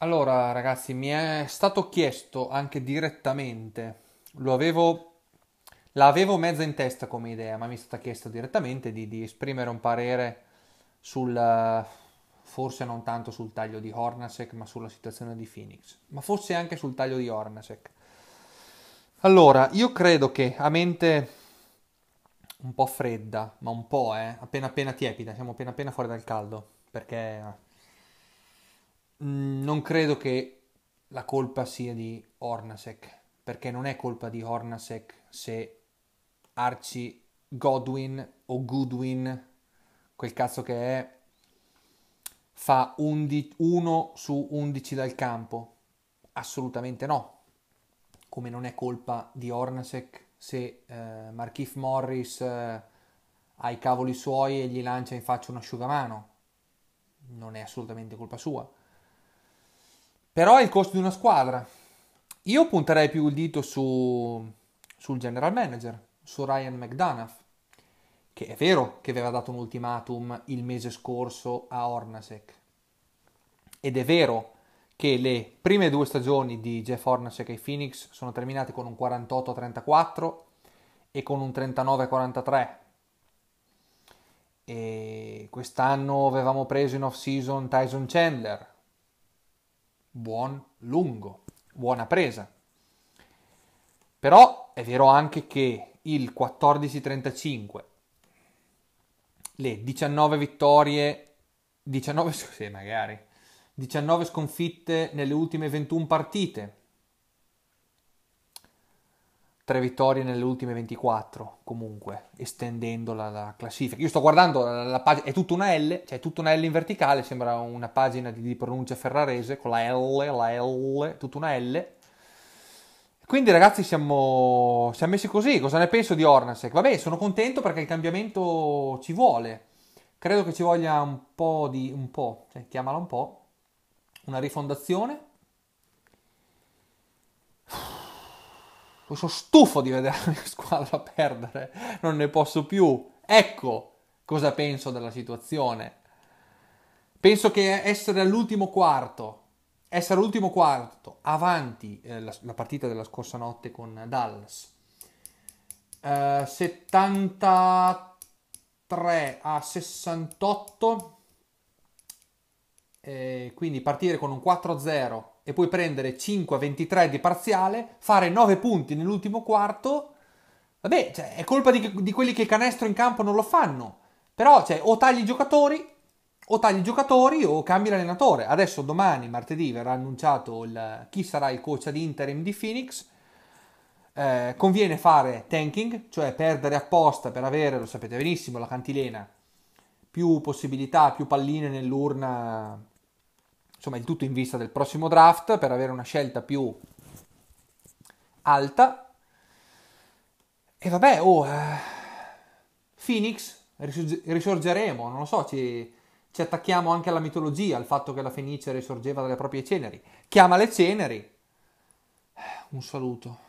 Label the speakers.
Speaker 1: Allora ragazzi, mi è stato chiesto anche direttamente, lo avevo, l'avevo mezza in testa come idea, ma mi è stato chiesto direttamente di, di esprimere un parere sul, forse non tanto sul taglio di Hornacek, ma sulla situazione di Phoenix, ma forse anche sul taglio di Hornacek. Allora, io credo che a mente un po' fredda, ma un po', eh, appena appena tiepida, siamo appena appena fuori dal caldo, perché Mm, non credo che la colpa sia di Hornasek, perché non è colpa di Hornasek se Arci Godwin o Goodwin, quel cazzo che è, fa 1 su 11 dal campo. Assolutamente no. Come non è colpa di Hornasek se eh, Markif Morris eh, ha i cavoli suoi e gli lancia in faccia un asciugamano. Non è assolutamente colpa sua però è il costo di una squadra. Io punterei più il dito su, sul general manager, su Ryan McDonough, che è vero che aveva dato un ultimatum il mese scorso a Ornasek. Ed è vero che le prime due stagioni di Jeff Hornacek ai Phoenix sono terminate con un 48-34 e con un 39-43. E quest'anno avevamo preso in off-season Tyson Chandler, buon lungo, buona presa. Però è vero anche che il 14-35, le 19 vittorie, 19, sì, magari, 19 sconfitte nelle ultime 21 partite, tre vittorie nelle ultime 24 comunque estendendo la, la classifica io sto guardando la, la pagina è tutta una L cioè è tutta una L in verticale sembra una pagina di, di, pronuncia ferrarese con la L la L tutta una L quindi ragazzi siamo, siamo messi così cosa ne penso di Ornasek vabbè sono contento perché il cambiamento ci vuole credo che ci voglia un po' di un po' cioè, chiamala un po' una rifondazione sono stufo di vedere la mia squadra perdere, non ne posso più. Ecco cosa penso della situazione. Penso che essere all'ultimo quarto, essere all'ultimo quarto, avanti eh, la, la, partita della scorsa notte con Dallas, eh, 73 a 68 eh, quindi partire con un 4-0 e poi prendere 5-23 di parziale, fare 9 punti nell'ultimo quarto, vabbè, cioè, è colpa di, di, quelli che il canestro in campo non lo fanno. Però cioè, o tagli i giocatori, o tagli i giocatori o cambi l'allenatore. Adesso domani, martedì, verrà annunciato il, chi sarà il coach ad interim di Phoenix. Eh, conviene fare tanking, cioè perdere apposta per avere, lo sapete benissimo, la cantilena, più possibilità, più palline nell'urna insomma il tutto in vista del prossimo draft per avere una scelta più alta. E vabbè, oh, eh, Phoenix, risorgeremo, non lo so, ci, ci attacchiamo anche alla mitologia, al fatto che la Fenice risorgeva dalle proprie ceneri. Chiama le ceneri. Un saluto.